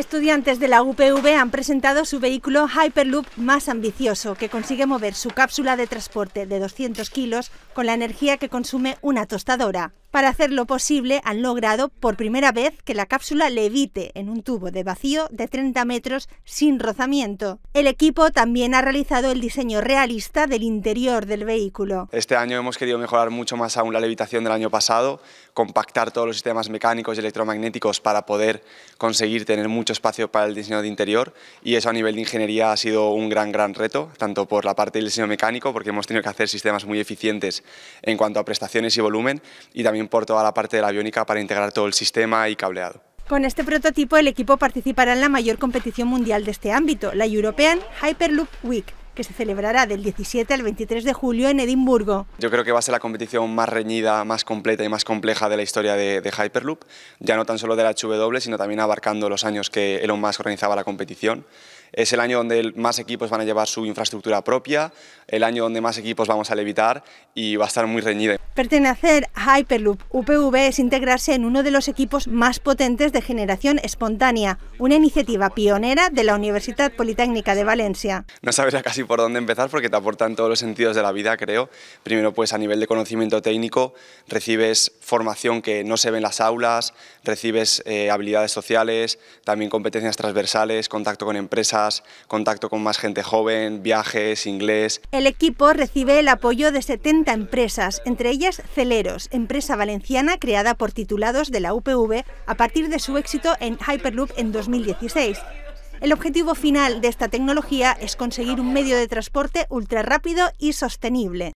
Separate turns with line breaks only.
estudiantes de la UPV han presentado su vehículo Hyperloop más ambicioso, que consigue mover su cápsula de transporte de 200 kilos con la energía que consume una tostadora. Para lo posible han logrado por primera vez que la cápsula levite en un tubo de vacío de 30 metros sin rozamiento. El equipo también ha realizado el diseño realista del interior del vehículo.
Este año hemos querido mejorar mucho más aún la levitación del año pasado, compactar todos los sistemas mecánicos y electromagnéticos para poder conseguir tener mucho espacio para el diseño de interior y eso a nivel de ingeniería ha sido un gran, gran reto, tanto por la parte del diseño mecánico porque hemos tenido que hacer sistemas muy eficientes en cuanto a prestaciones y volumen y también por toda la parte de la aviónica para integrar todo el sistema y cableado.
Con este prototipo el equipo participará en la mayor competición mundial de este ámbito, la European Hyperloop Week, que se celebrará del 17 al 23 de julio en Edimburgo.
Yo creo que va a ser la competición más reñida, más completa y más compleja de la historia de, de, Hyperloop, ya no tan solo de la HW, sino también abarcando los años que Elon Musk organizaba la competición. Es el año donde más equipos van a llevar su infraestructura propia, el año donde más equipos vamos a levitar y va a estar muy reñida.
Pertenecer a Hyperloop UPV es integrarse en uno de los equipos más potentes de generación espontánea, una iniciativa pionera de la Universidad Politécnica de Valencia.
No sabes casi por dónde empezar porque te aportan todos los sentidos de la vida, creo. Primero, pues a nivel de conocimiento técnico, recibes formación que no se ve en las aulas, recibes eh, habilidades sociales, también competencias transversales, contacto con empresas, contacto con más gente joven, viajes, inglés.
El equipo recibe el apoyo de 70 empresas, entre ellas Celeros, empresa valenciana creada por titulados de la UPV a partir de su éxito en Hyperloop en 2016. El objetivo final de esta tecnología es conseguir un medio de transporte ultra rápido y sostenible.